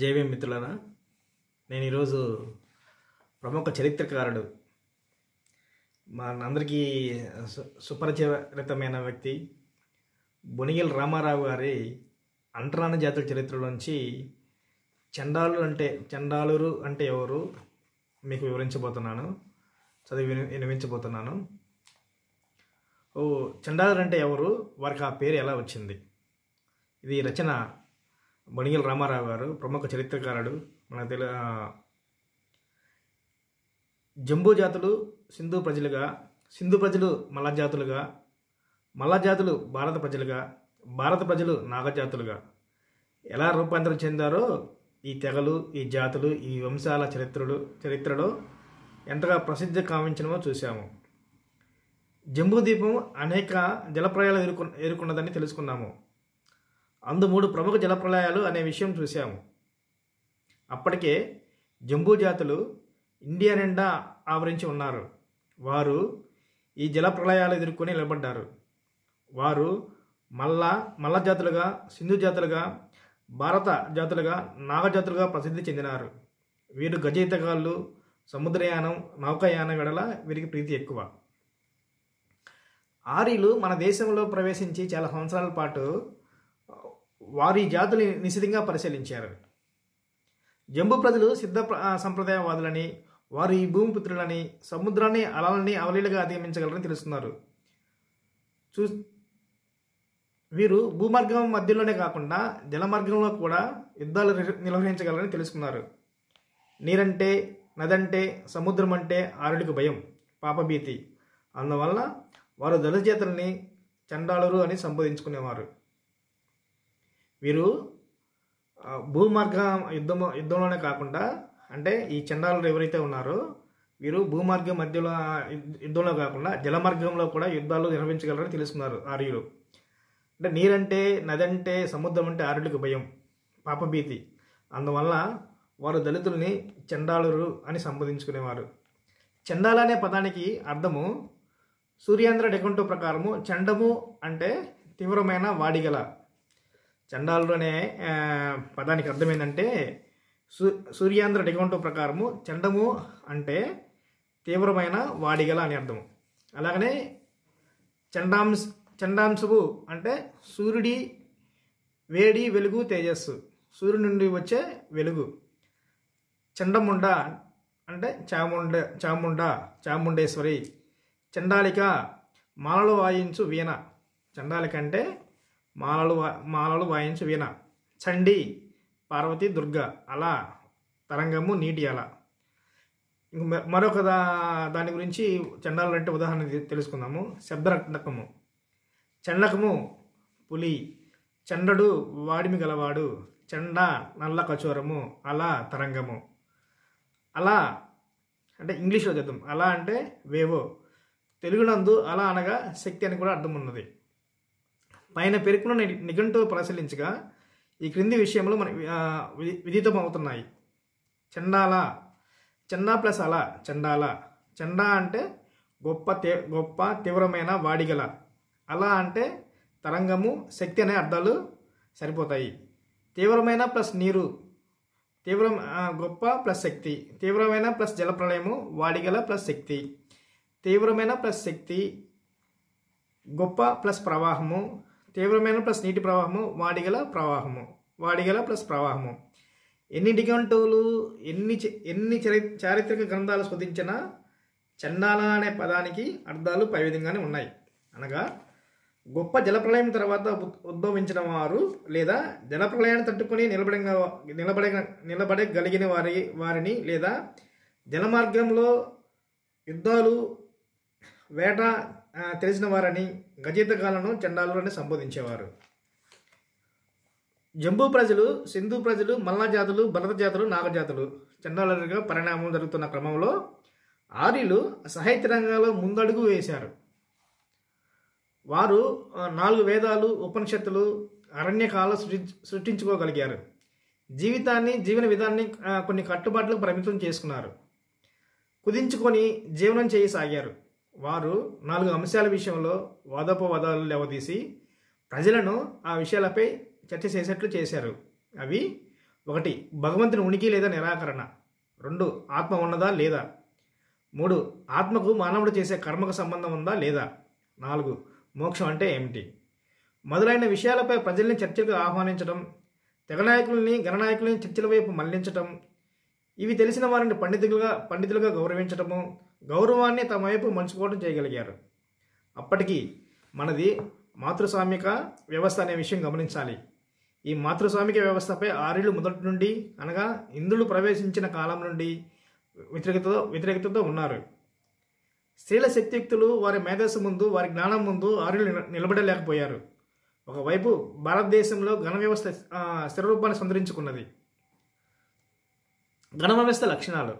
JV మిత్రులరా నేను ఈరోజు ప్రముఖ చరిత్రకారుడు మనందరికీ సుపరిచరితమైన వ్యక్తి బొనిగిల్ రామారావు గారి అంటరాన జాతుల చరిత్రలోంచి చండాలు అంటే చండాలూరు అంటే ఎవరు మీకు వివరించబోతున్నాను చదివి వినిపించబోతున్నాను ఓ చండాలూరు అంటే ఎవరు వారికి ఆ పేరు ఎలా వచ్చింది ఇది రచన బణియల్ రామారావు గారు ప్రముఖ చరిత్రకారుడు మన తెలి జంబూ జాతులు సింధు ప్రజలుగా సింధు ప్రజలు మల్ల జాతులుగా మల్ల జాతులు భారత ప్రజలుగా భారత ప్రజలు నాగజాతులుగా ఎలా రూపాంతరం చెందారో ఈ తెగలు ఈ జాతులు ఈ వంశాల చరిత్రలు చరిత్రలో ఎంతగా ప్రసిద్ధి కావించడమో చూసాము దీపం అనేక జలప్రయాలు ఎదుర్కొ ఎదుర్కొన్నదని తెలుసుకున్నాము అందు మూడు ప్రముఖ జలప్రలయాలు అనే విషయం చూశాము అప్పటికే జంబూ జాతులు ఇండియా నిండా ఆవరించి ఉన్నారు వారు ఈ జలప్రలయాలు ఎదుర్కొని నిలబడ్డారు వారు మల్ల మల్ల జాతులుగా సింధు జాతులుగా భారత జాతులుగా నాగ జాతులుగా ప్రసిద్ధి చెందినారు వీరు గజయితగాళ్ళు సముద్రయానం నౌకయానం గడల వీరికి ప్రీతి ఎక్కువ ఆర్యులు మన దేశంలో ప్రవేశించి చాలా సంవత్సరాల పాటు వారి జాతుల్ని నిశితంగా పరిశీలించారు జంబు ప్రజలు సిద్ధ సంప్రదాయవాదులని వారు ఈ భూమిపుత్రులని సముద్రాన్ని అలలని అవలీలుగా అధిగమించగలరని తెలుస్తున్నారు చూ వీరు భూమార్గం మధ్యలోనే కాకుండా జలమార్గంలో కూడా యుద్ధాలు నిర్వహించగలరని తెలుసుకున్నారు నీరంటే నదంటే సముద్రం అంటే ఆరుడికి భయం పాపభీతి అందువల్ల వారు దళచేతల్ని చండాలురు అని సంబోధించుకునేవారు వీరు భూమార్గ యుద్ధము యుద్ధంలోనే కాకుండా అంటే ఈ చండాలు ఎవరైతే ఉన్నారో వీరు భూమార్గం మధ్యలో యుద్ధంలో కాకుండా జలమార్గంలో కూడా యుద్ధాలు నిర్వహించగలరని తెలుసుకున్నారు ఆర్యులు అంటే నీరంటే నది అంటే సముద్రం అంటే ఆర్యులకు భయం పాపభీతి అందువల్ల వారు దళితుల్ని చండాలురు అని సంబోధించుకునేవారు చండాల అనే పదానికి అర్థము సూర్యాంధ్ర డెకంటో ప్రకారము చండము అంటే తీవ్రమైన వాడిగల అనే పదానికి అర్థం ఏంటంటే సూ సూర్యాంధ్ర డిగొంటో ప్రకారము చండము అంటే తీవ్రమైన వాడిగల అని అర్థం అలాగనే చండాంశ చండాంశువు అంటే సూర్యుడి వేడి వెలుగు తేజస్సు సూర్యుడి నుండి వచ్చే వెలుగు చండముండ అంటే చాముండ చాముండ చాముండేశ్వరి చండాలిక మాలలో వాయించు వీణ చండాలిక అంటే మాలలు మాలలు వాయించి వీణ చండి పార్వతి దుర్గ అలా తరంగము నీటి అలా మరొక దా దాని గురించి చండాలు అంటే ఉదాహరణ తెలుసుకుందాము శబ్దరత్నకము చండకము పులి చండడు వాడిమి గలవాడు చండ నల్ల కచోరము అలా తరంగము అలా అంటే ఇంగ్లీష్లో చెప్తాం అలా అంటే వేవో తెలుగునందు అలా అనగా శక్తి అని కూడా అర్థం ఉన్నది పైన పేర్కొన్న నిఘంటువు పరిశీలించగా ఈ క్రింది విషయంలో మన విదితం అవుతున్నాయి చండాల చండా ప్లస్ అల చండాల చండా అంటే గొప్ప తీ గొప్ప తీవ్రమైన వాడిగల అలా అంటే తరంగము శక్తి అనే అర్థాలు సరిపోతాయి తీవ్రమైన ప్లస్ నీరు తీవ్ర గొప్ప ప్లస్ శక్తి తీవ్రమైన ప్లస్ జలప్రలయము వాడిగల ప్లస్ శక్తి తీవ్రమైన ప్లస్ శక్తి గొప్ప ప్లస్ ప్రవాహము తీవ్రమైన ప్లస్ నీటి ప్రవాహము వాడిగల ప్రవాహము వాడిగల ప్లస్ ప్రవాహము ఎన్ని డిగంటోలు ఎన్ని ఎన్ని చారిత్రక గ్రంథాలు శోధించినా చండాల అనే పదానికి అర్థాలు పై విధంగానే ఉన్నాయి అనగా గొప్ప జలప్రలయం తర్వాత ఉద్భవించిన వారు లేదా జలప్రలయాన్ని తట్టుకుని నిలబడిన నిలబడ నిలబడగలిగిన వారి వారిని లేదా జలమార్గంలో యుద్ధాలు వేట తెలిసిన వారని చండాలు అని సంబోధించేవారు జంబూ ప్రజలు సింధు ప్రజలు మల్లా జాతులు భరత జాతులు నాగజాతులు చండాలుగా పరిణామం జరుగుతున్న క్రమంలో ఆర్యులు సాహిత్య రంగంలో ముందడుగు వేశారు వారు నాలుగు వేదాలు ఉపనిషత్తులు అరణ్యకాలు సృష్టించుకోగలిగారు జీవితాన్ని జీవన విధాన్ని కొన్ని కట్టుబాట్లకు పరిమితం చేసుకున్నారు కుదించుకొని జీవనం చేయసాగారు వారు నాలుగు అంశాల విషయంలో వాదోపవాదాలు లేవదీసి ప్రజలను ఆ విషయాలపై చర్చ చేసేట్లు చేశారు అవి ఒకటి భగవంతుని ఉనికి లేదా నిరాకరణ రెండు ఆత్మ ఉన్నదా లేదా మూడు ఆత్మకు మానవుడు చేసే కర్మకు సంబంధం ఉందా లేదా నాలుగు మోక్షం అంటే ఏమిటి మొదలైన విషయాలపై ప్రజల్ని చర్చకు ఆహ్వానించడం తెగనాయకుల్ని గణనాయకుల్ని చర్చల వైపు మళ్లించటం ఇవి తెలిసిన వారిని పండితులుగా పండితులుగా గౌరవించటము గౌరవాన్ని తమ వైపు మలుచుకోవడం చేయగలిగారు అప్పటికి మనది మాతృస్వామిక వ్యవస్థ అనే విషయం గమనించాలి ఈ మాతృస్వామిక వ్యవస్థపై ఆర్యులు మొదటి నుండి అనగా ఇంద్రులు ప్రవేశించిన కాలం నుండి వ్యతిరేకతతో వ్యతిరేకతతో ఉన్నారు స్త్రీల శక్తియుక్తులు వారి మేధస్సు ముందు వారి జ్ఞానం ముందు ఆర్యులు నిలబడలేకపోయారు ఒకవైపు భారతదేశంలో ఘన వ్యవస్థ స్థిరరూపాన్ని సంతరించుకున్నది ఘన వ్యవస్థ లక్షణాలు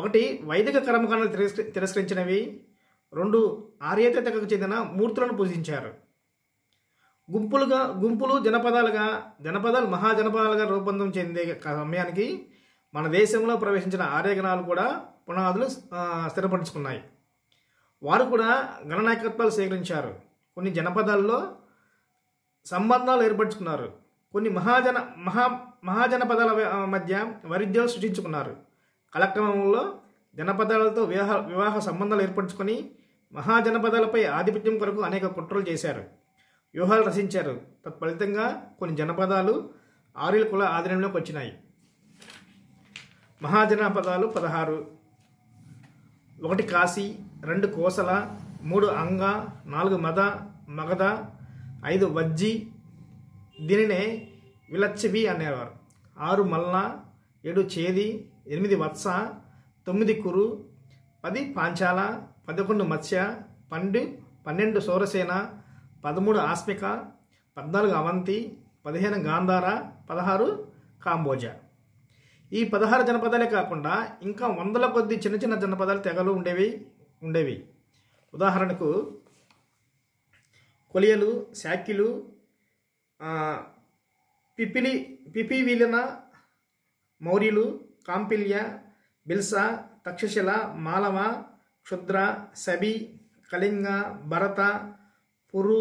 ఒకటి వైదిక కర్మకాండలు తిరస్క తిరస్కరించినవి రెండు ఆర్యతకు చెందిన మూర్తులను పూజించారు గుంపులుగా గుంపులు జనపదాలుగా జనపదాలు మహాజనపదాలుగా రూపొందం చెందే సమయానికి మన దేశంలో ప్రవేశించిన ఆర్యగణాలు కూడా పునాదులు స్థిరపరుచుకున్నాయి వారు కూడా గణనాయకత్వాలు సేకరించారు కొన్ని జనపదాల్లో సంబంధాలు ఏర్పరచుకున్నారు కొన్ని మహాజన మహా మహాజనపదాల మధ్య వైరుధ్యాలు సృష్టించుకున్నారు కాలక్రమంలో జనపదాలతో వివాహ వివాహ సంబంధాలు ఏర్పరచుకొని మహాజనపదాలపై ఆధిపత్యం కొరకు అనేక కుట్రలు చేశారు వ్యూహాలు రచించారు తత్ఫలితంగా కొన్ని జనపదాలు ఆర్యుల కుల ఆధీనంలోకి వచ్చినాయి మహాజనపదాలు పదహారు ఒకటి కాశీ రెండు కోసల మూడు అంగ నాలుగు మద మగధ ఐదు వజ్జి దీనినే విలచ్చవి అనేవారు ఆరు మల్లా ఏడు చేది ఎనిమిది వత్స తొమ్మిది కురు పది పాంచాల పదకొండు మత్స్య పండు పన్నెండు సౌరసేన పదమూడు ఆస్మిక పద్నాలుగు అవంతి పదిహేను గాంధార పదహారు కాంబోజ ఈ పదహారు జనపదాలే కాకుండా ఇంకా వందల కొద్ది చిన్న చిన్న జనపదాలు తెగలు ఉండేవి ఉండేవి ఉదాహరణకు కొలియలు శాఖిలు పిపిలి పిపి వీలిన మౌర్యులు ಕಾಂಪಿಲ್ಯ ಬಿಲ್ಸ ತಕ್ಷಶಿಲ ಮಾಲವ ಕ್ಷುದ್ರ ಸಬಿ ಕಲಿಂಗ ಭರತ ಪುರು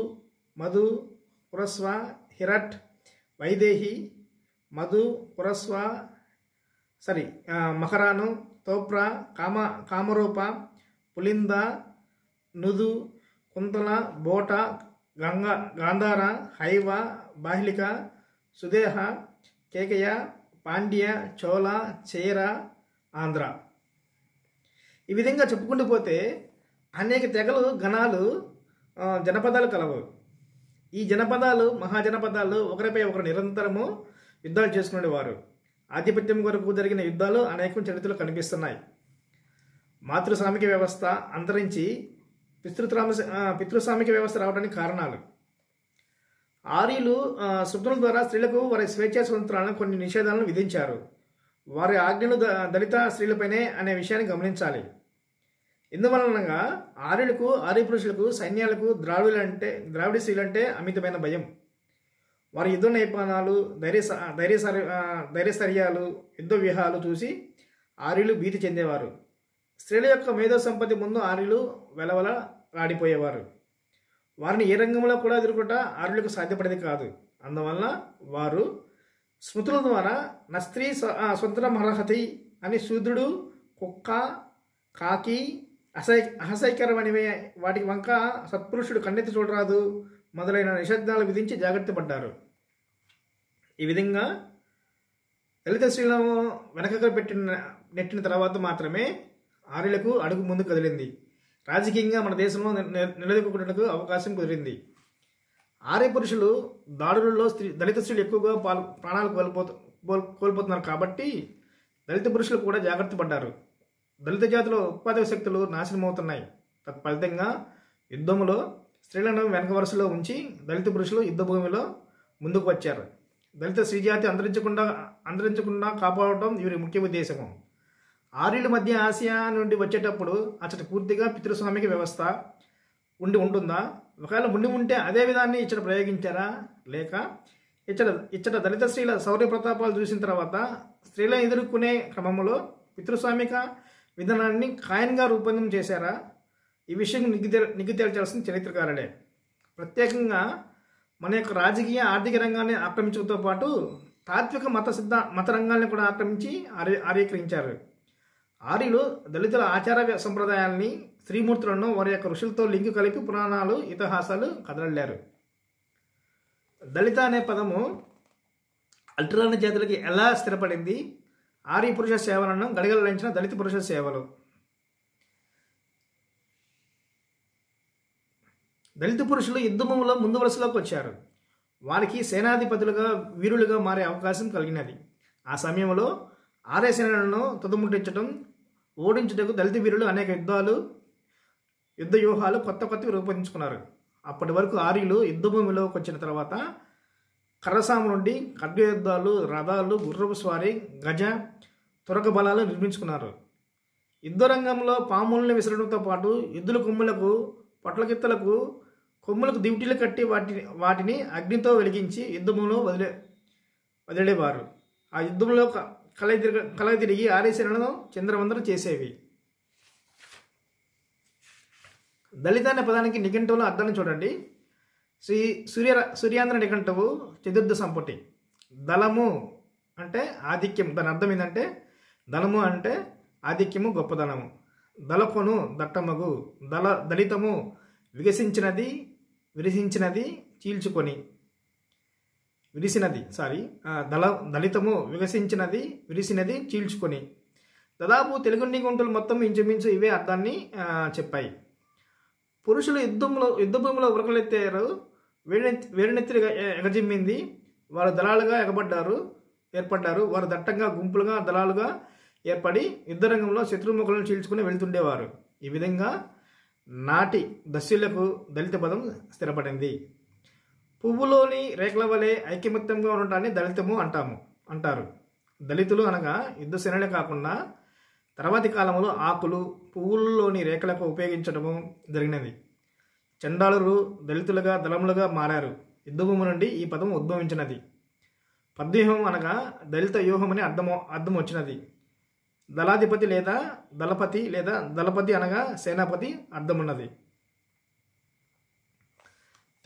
ಮಧು ಪುರಸ್ವ ಹಿರಟ್ ವೈದೇಹಿ ಮಧು ಪುರಸ್ವ ಸರಿ ಮಹರಾನು ತೋಪ್ರ ಕಾಮ ಕಾಮರೂಪ ಪುಲಿಂದ ನುದು ಕುಂತಲ ಬೋಟ ಗಂಗಾ ಗಾಂಧಾರ ಹೈವ ಬಾಹ್ಲಿಕ ಸುದೇಹ ಕೇಕೆಯ పాండ్య చోళ చేర ఆంధ్ర ఈ విధంగా చెప్పుకుంటూ పోతే అనేక తెగలు గణాలు జనపదాలు కలవు ఈ జనపదాలు మహాజనపదాలు ఒకరిపై ఒకరు నిరంతరము యుద్ధాలు చేసుకునేవారు ఆధిపత్యం కొరకు జరిగిన యుద్ధాలు అనేకం చరిత్రలు కనిపిస్తున్నాయి మాతృ సామిక వ్యవస్థ అంతరించి పితృత్రామ పితృస్వామిక వ్యవస్థ రావడానికి కారణాలు ఆర్యులు శుద్ధుల ద్వారా స్త్రీలకు వారి స్వేచ్ఛా స్వతంత్రాలను కొన్ని నిషేధాలను విధించారు వారి ఆజ్ఞలు దళిత స్త్రీలపైనే అనే విషయాన్ని గమనించాలి ఇందువలనగా ఆర్యులకు ఆర్య పురుషులకు సైన్యాలకు అంటే ద్రావిడ స్త్రీలంటే అమితమైన భయం వారి యుద్ధ నైపుణాలు ధైర్య ధైర్య ధైర్యశర్యాలు యుద్ధ వ్యూహాలు చూసి ఆర్యులు భీతి చెందేవారు స్త్రీల యొక్క మేధో సంపత్తి ముందు ఆర్యులు వెలవల రాడిపోయేవారు వారిని ఏ రంగంలో కూడా ఎదుర్కొట ఆరులకు సాధ్యపడేది కాదు అందువలన వారు స్మృతుల ద్వారా నస్త్రీ స్వతంత్ర మరహతి అని శూద్రుడు కుక్క కాకి అసహ్య అసహ్యకరమైనవి వాటికి వంక సత్పురుషుడు కన్నెత్తి చూడరాదు మొదలైన నిషేధాలు విధించి జాగ్రత్త పడ్డారు ఈ విధంగా దళిత శ్రీలను వెనకగా పెట్టిన నెట్టిన తర్వాత మాత్రమే ఆర్యులకు అడుగు ముందు కదిలింది రాజకీయంగా మన దేశంలో నిలదొక్కునేందుకు అవకాశం కుదిరింది ఆర్య పురుషులు దాడులలో స్త్రీ దళిత స్త్రీలు ఎక్కువగా ప్రాణాలు కోల్పోతు కోల్పోతున్నారు కాబట్టి దళిత పురుషులు కూడా జాగ్రత్త పడ్డారు దళిత జాతుల ఉత్పాదక శక్తులు నాశనమవుతున్నాయి తత్ఫలితంగా యుద్ధంలో స్త్రీలను వెనక వరుసలో ఉంచి దళిత పురుషులు యుద్ధ భూమిలో ముందుకు వచ్చారు దళిత స్త్రీ జాతి అంతరించకుండా అంతరించకుండా కాపాడటం వీరి ముఖ్య ఉద్దేశము ఆర్యుల మధ్య ఆసియా నుండి వచ్చేటప్పుడు అతడు పూర్తిగా పితృస్వామిక వ్యవస్థ ఉండి ఉంటుందా ఒకవేళ ఉండి ఉంటే అదే విధాన్ని ఇచ్చట ప్రయోగించారా లేక ఇచ్చట ఇచ్చట దళిత స్త్రీల శౌర్య ప్రతాపాలు చూసిన తర్వాత స్త్రీల ఎదుర్కొనే క్రమంలో పితృస్వామిక విధానాన్ని ఖాయంగా రూపొందం చేశారా ఈ విషయం నిగ్గి నిగ్గి చరిత్రకారుడే ప్రత్యేకంగా మన యొక్క రాజకీయ ఆర్థిక రంగాన్ని ఆక్రమించడంతో పాటు తాత్విక మత సిద్ధ మత రంగాల్ని కూడా ఆక్రమించి ఆర్య ఆర్యీకరించారు ఆర్యులు దళితుల ఆచార సంప్రదాయాల్ని శ్రీమూర్తులను వారి యొక్క ఋషులతో లింకు కలిపి పురాణాలు ఇతిహాసాలు కదలల్లారు దళిత అనే పదము అల్ట్రాని జాతులకి ఎలా స్థిరపడింది ఆర్య పురుష సేవలను గడగలరించిన దళిత పురుష సేవలు దళిత పురుషులు యుద్ధములో ముందు వరుసలోకి వచ్చారు వారికి సేనాధిపతులుగా వీరులుగా మారే అవకాశం కలిగినది ఆ సమయంలో ఆర్యసేనలను తుదముట్టించడం ఓడించుటకు దళిత వీరులు అనేక యుద్ధాలు యుద్ధ వ్యూహాలు కొత్త కొత్తవి రూపొందించుకున్నారు అప్పటి వరకు ఆర్యులు భూమిలోకి వచ్చిన తర్వాత కర్రసాము నుండి ఖడ్గ యుద్ధాలు రథాలు గుర్రపు స్వారీ గజ తురక బలాలు నిర్మించుకున్నారు యుద్ధ రంగంలో పాములను విసరడంతో పాటు ఎద్దుల కొమ్ములకు పొట్లకిత్తలకు కొమ్ములకు దివిటీలు కట్టి వాటి వాటిని అగ్నితో వెలిగించి యుద్ధంలో వదిలే వదిలేవారు ఆ యుద్ధంలో తిరిగి ఆరేసి నడదం చంద్రవందనం చేసేవి దళిత అనే పదానికి నిఘంటువులో అర్థాన్ని చూడండి శ్రీ సూర్య సూర్యాంధ్ర నిఘంటువు చతుర్థ సంపుటి దళము అంటే ఆధిక్యం దాని అర్థం ఏంటంటే దళము అంటే ఆధిక్యము గొప్పదనము దళకొను దట్టమగు దళ దళితము వికసించినది విరసించినది చీల్చుకొని విరిసినది సారీ దళ దళితము వికసించినది విరిసినది చీల్చుకొని దాదాపు తెలుగు గుంటలు మొత్తం ఇంచుమించు ఇవే అర్థాన్ని చెప్పాయి పురుషులు యుద్ధంలో భూమిలో ఉరకలెత్తారు వేడినెత్తి వేడినెత్తిగా ఎగజిమ్మింది వారు దళాలుగా ఎగబడ్డారు ఏర్పడ్డారు వారు దట్టంగా గుంపులుగా దళాలుగా ఏర్పడి యుద్ధరంగంలో శత్రుముఖులను చీల్చుకుని వెళ్తుండేవారు ఈ విధంగా నాటి దశ్యులకు దళిత పదం స్థిరపడింది పువ్వులోని రేఖల వలె ఐకమత్యంగా ఉండటాన్ని దళితము అంటాము అంటారు దళితులు అనగా యుద్ధ సేనలే కాకుండా తర్వాతి కాలంలో ఆకులు పువ్వుల్లోని రేఖలకు ఉపయోగించడము జరిగినది చండాలురు దళితులుగా దళములుగా మారారు యుద్ధభూమి నుండి ఈ పదం ఉద్భవించినది పద్వ్యూహం అనగా దళిత వ్యూహం అని అర్థం అర్థం వచ్చినది దళాధిపతి లేదా దళపతి లేదా దళపతి అనగా సేనాపతి అర్థం ఉన్నది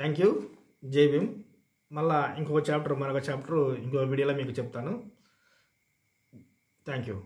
థ్యాంక్ యూ జై భీమ్ మళ్ళీ ఇంకొక చాప్టర్ మరొక చాప్టర్ ఇంకొక వీడియోలో మీకు చెప్తాను థ్యాంక్ యూ